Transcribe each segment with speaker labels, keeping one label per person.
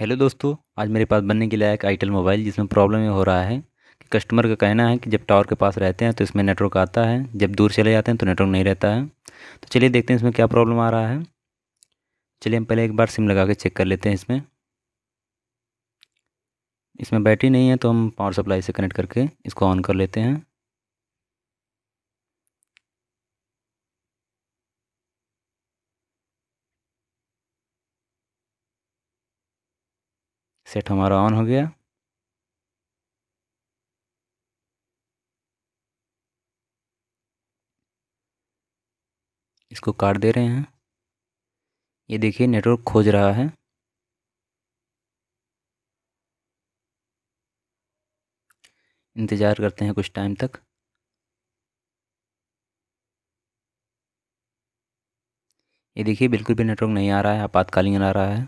Speaker 1: hello दोस्तों आज मेरे पास बनने के लिए एक आईटेल मोबाइल जिसमें प्रॉब्लम ये हो रहा है कि कस्टमर का कहना है कि जब टावर के पास रहते हैं तो इसमें नेटवर्क आता है जब दूर चले जाते हैं तो नेटवर्क नहीं रहता है तो चलिए देखते हैं इसमें क्या प्रॉब्लम आ रहा है चलिए हम पहले एक बार सिम लगा के चेक कर लेते हैं इसमें इसमें बैटरी नहीं है तो हम पावर सप्लाई से कनेक्ट करके इसको ऑन कर लेते हैं सेट हमारा ऑन हो गया इसको काट दे रहे हैं ये देखिए नेटवर्क खोज रहा है इंतज़ार करते हैं कुछ टाइम तक ये देखिए बिल्कुल भी नेटवर्क नहीं आ रहा है आपातकालीन आ रहा है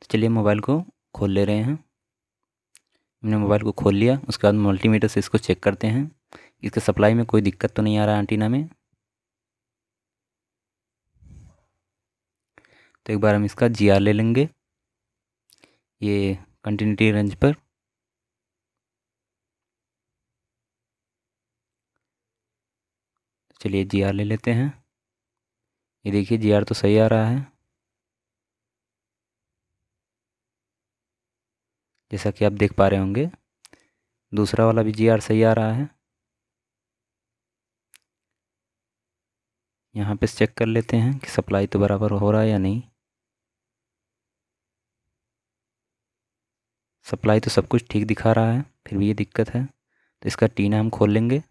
Speaker 1: तो चलिए मोबाइल को खोल ले रहे हैं हमने मोबाइल को खोल लिया उसके बाद मल्टीमीटर से इसको चेक करते हैं इसके सप्लाई में कोई दिक्कत तो नहीं आ रहा एंटीना में तो एक बार हम इसका जी ले लेंगे ये कंटिन्यूटी रेंज पर चलिए जी ले लेते हैं ये देखिए जी तो सही आ रहा है जैसा कि आप देख पा रहे होंगे दूसरा वाला भी जी आर सही आ रहा है यहाँ पे चेक कर लेते हैं कि सप्लाई तो बराबर हो रहा है या नहीं सप्लाई तो सब कुछ ठीक दिखा रहा है फिर भी ये दिक्कत है तो इसका टीना हम खोल लेंगे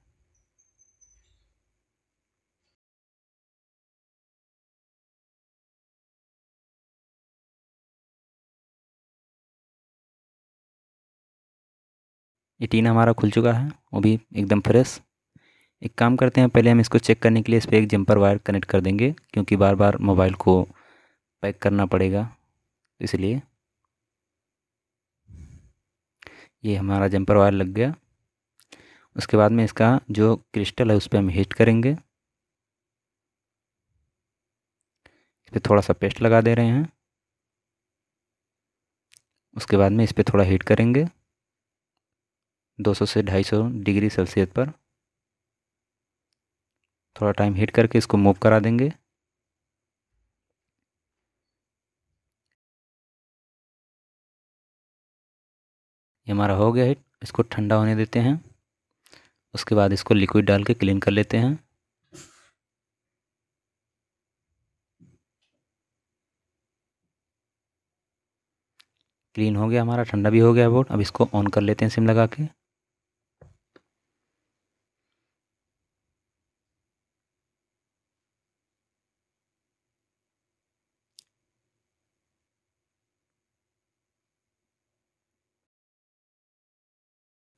Speaker 1: ये टीन हमारा खुल चुका है वो भी एकदम फ्रेश एक काम करते हैं पहले हम इसको चेक करने के लिए इस पर एक जंपर वायर कनेक्ट कर देंगे क्योंकि बार बार मोबाइल को पैक करना पड़ेगा इसलिए ये हमारा जंपर वायर लग गया उसके बाद में इसका जो क्रिस्टल है उस पर हम हीट करेंगे इस पर थोड़ा सा पेस्ट लगा दे रहे हैं उसके बाद में इस पर थोड़ा हीट करेंगे 200 से 250 डिग्री सेल्सियस पर थोड़ा टाइम हीट करके इसको मूव करा देंगे ये हमारा हो गया हीट इसको ठंडा होने देते हैं उसके बाद इसको लिक्विड डाल के क्लीन कर लेते हैं क्लीन हो गया हमारा ठंडा भी हो गया बोर्ड अब इसको ऑन कर लेते हैं सिम लगा के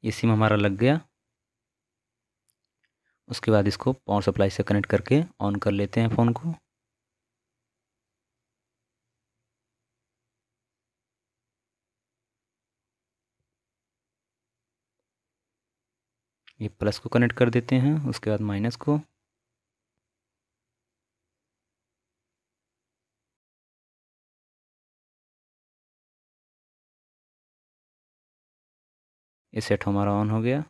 Speaker 1: ये सिम हमारा लग गया उसके बाद इसको पावर सप्लाई से कनेक्ट करके ऑन कर लेते हैं फ़ोन को ये प्लस को कनेक्ट कर देते हैं उसके बाद माइनस को ये सेट हमारा ऑन हो गया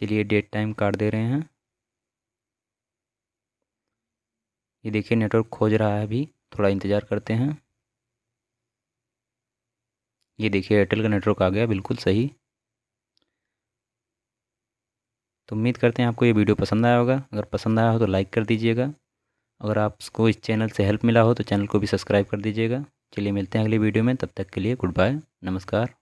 Speaker 1: चलिए डेट टाइम काट दे रहे हैं ये देखिए नेटवर्क खोज रहा है अभी थोड़ा इंतज़ार करते हैं ये देखिए एयरटेल का नेटवर्क आ गया बिल्कुल सही तो उम्मीद करते हैं आपको ये वीडियो पसंद आया होगा अगर पसंद आया हो तो लाइक कर दीजिएगा अगर आपको इस चैनल से हेल्प मिला हो तो चैनल को भी सब्सक्राइब कर दीजिएगा चलिए मिलते हैं अगली वीडियो में तब तक के लिए गुड बाय नमस्कार